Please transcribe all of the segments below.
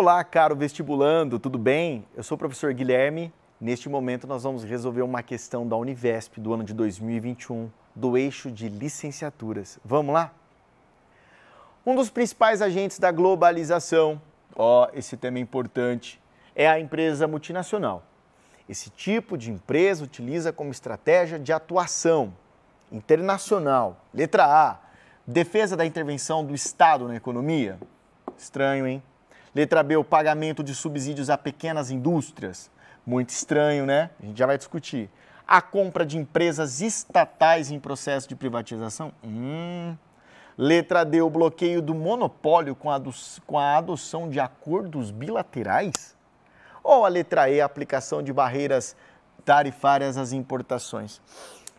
Olá, caro vestibulando, tudo bem? Eu sou o professor Guilherme. Neste momento, nós vamos resolver uma questão da Univesp do ano de 2021, do eixo de licenciaturas. Vamos lá? Um dos principais agentes da globalização, ó, esse tema é importante, é a empresa multinacional. Esse tipo de empresa utiliza como estratégia de atuação internacional. Letra A, defesa da intervenção do Estado na economia. Estranho, hein? Letra B, o pagamento de subsídios a pequenas indústrias. Muito estranho, né? A gente já vai discutir. A compra de empresas estatais em processo de privatização. Hum. Letra D, o bloqueio do monopólio com a, com a adoção de acordos bilaterais. Ou a letra E, a aplicação de barreiras tarifárias às importações.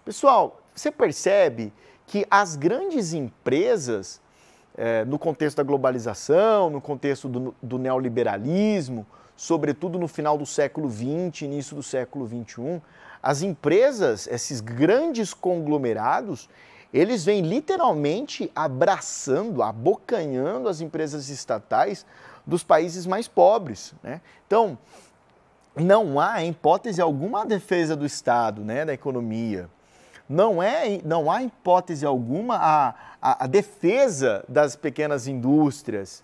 Pessoal, você percebe que as grandes empresas é, no contexto da globalização, no contexto do, do, neoliberalismo, sobretudo no final do século XX, início do século XXI, as empresas, esses grandes conglomerados, eles vêm literalmente abraçando, abocanhando as empresas estatais dos países mais pobres. Né? Então, não há, em hipótese alguma, defesa do Estado, né, da economia não, é, não há hipótese alguma a, a, a defesa das pequenas indústrias.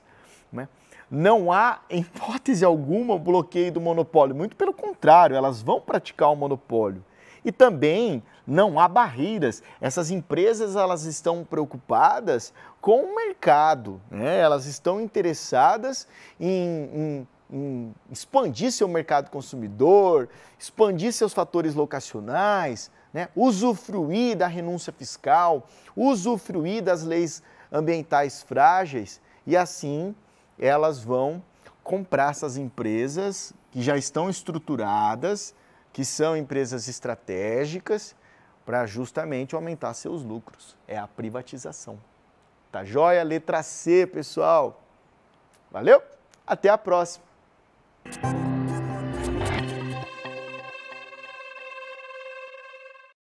Né? Não há hipótese alguma o bloqueio do monopólio. Muito pelo contrário, elas vão praticar o monopólio. E também não há barreiras. Essas empresas elas estão preocupadas com o mercado, né? elas estão interessadas em, em em expandir seu mercado consumidor, expandir seus fatores locacionais, né? usufruir da renúncia fiscal, usufruir das leis ambientais frágeis e assim elas vão comprar essas empresas que já estão estruturadas, que são empresas estratégicas, para justamente aumentar seus lucros. É a privatização. Tá joia? Letra C, pessoal. Valeu? Até a próxima. Thank you.